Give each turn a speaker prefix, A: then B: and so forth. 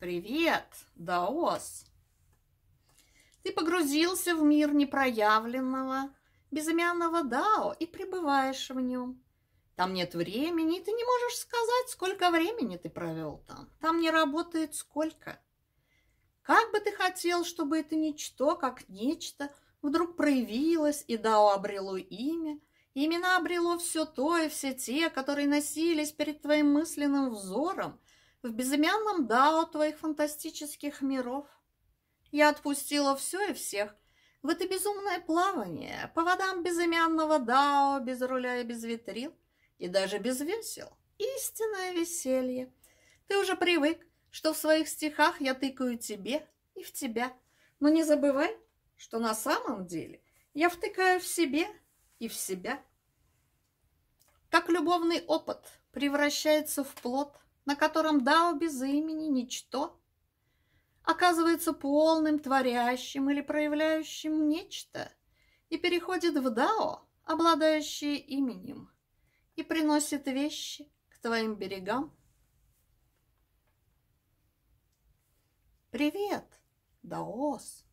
A: Привет, Даос! Ты погрузился в мир непроявленного, безымянного Дао и пребываешь в нем. Там нет времени, и ты не можешь сказать, сколько времени ты провел там. Там не работает сколько. Как бы ты хотел, чтобы это ничто, как нечто, вдруг проявилось, и Дао обрело имя, и именно обрело все то и все те, которые носились перед твоим мысленным взором – в безымянном дао твоих фантастических миров. Я отпустила все и всех в это безумное плавание по водам безымянного дао, без руля и без витрил, и даже без весел. Истинное веселье. Ты уже привык, что в своих стихах я тыкаю тебе и в тебя. Но не забывай, что на самом деле я втыкаю в себе и в себя. Как любовный опыт превращается в плод – на котором Дао без имени ничто оказывается полным творящим или проявляющим нечто и переходит в Дао, обладающее именем, и приносит вещи к твоим берегам. Привет, Даос!